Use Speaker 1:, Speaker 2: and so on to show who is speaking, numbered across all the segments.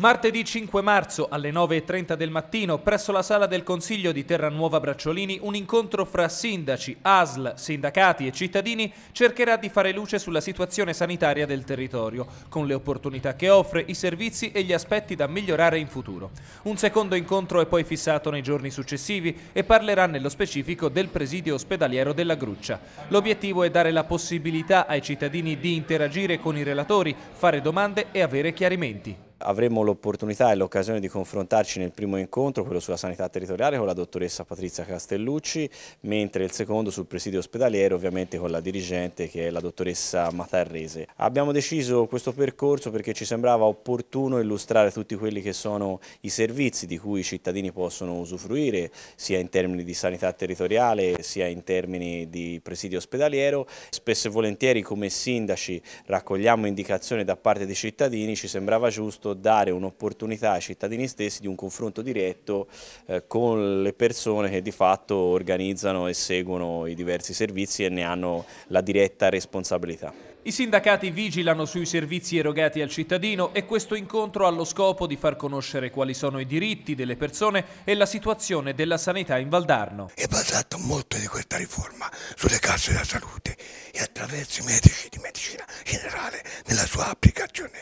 Speaker 1: Martedì 5 marzo alle 9.30 del mattino presso la sala del Consiglio di Terranuova Bracciolini un incontro fra sindaci, ASL, sindacati e cittadini cercherà di fare luce sulla situazione sanitaria del territorio, con le opportunità che offre, i servizi e gli aspetti da migliorare in futuro. Un secondo incontro è poi fissato nei giorni successivi e parlerà nello specifico del presidio ospedaliero della Gruccia. L'obiettivo è dare la possibilità ai cittadini di interagire con i relatori, fare domande e avere chiarimenti.
Speaker 2: Avremo l'opportunità e l'occasione di confrontarci nel primo incontro, quello sulla sanità territoriale, con la dottoressa Patrizia Castellucci, mentre il secondo sul presidio ospedaliero ovviamente con la dirigente che è la dottoressa Matarrese. Abbiamo deciso questo percorso perché ci sembrava opportuno illustrare tutti quelli che sono i servizi di cui i cittadini possono usufruire, sia in termini di sanità territoriale, sia in termini di presidio ospedaliero. Spesso e volentieri come sindaci raccogliamo indicazioni da parte dei cittadini, ci sembrava giusto soprattutto dare un'opportunità ai cittadini stessi di un confronto diretto eh, con le persone che di fatto organizzano e seguono i diversi servizi e ne hanno la diretta responsabilità.
Speaker 1: I sindacati vigilano sui servizi erogati al cittadino e questo incontro ha lo scopo di far conoscere quali sono i diritti delle persone e la situazione della sanità
Speaker 3: in Valdarno. È basato molto di questa riforma sulle casse della salute e attraverso i medici di medicina generale nella sua applicazione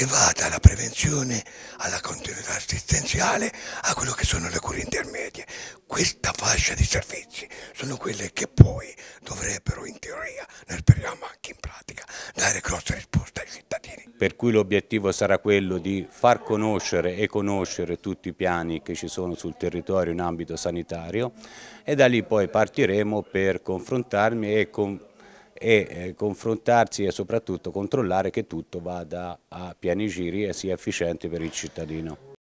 Speaker 3: che va dalla prevenzione alla continuità assistenziale a quello che sono le cure intermedie. Questa fascia di servizi sono quelle che poi dovrebbero in teoria, noi speriamo anche in pratica,
Speaker 4: dare grossa risposta ai cittadini. Per cui l'obiettivo sarà quello di far conoscere e conoscere tutti i piani che ci sono sul territorio in ambito sanitario e da lì poi partiremo per confrontarmi e con e eh, confrontarsi e soprattutto controllare che tutto vada a piani giri e sia efficiente per il cittadino.